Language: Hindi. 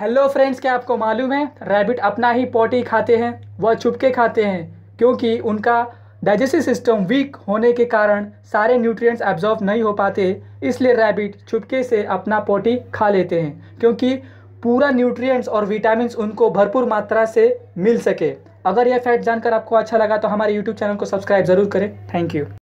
हेलो फ्रेंड्स क्या आपको मालूम है रैबिट अपना ही पोटी खाते हैं वह छुपके खाते हैं क्योंकि उनका डाइजेस्टिव सिस्टम वीक होने के कारण सारे न्यूट्रिएंट्स एब्जॉर्व नहीं हो पाते इसलिए रैबिट छुपके से अपना पोटी खा लेते हैं क्योंकि पूरा न्यूट्रिएंट्स और विटामिन उनको भरपूर मात्रा से मिल सके अगर यह फैक्ट जानकर आपको अच्छा लगा तो हमारे यूट्यूब चैनल को सब्सक्राइब जरूर करें थैंक यू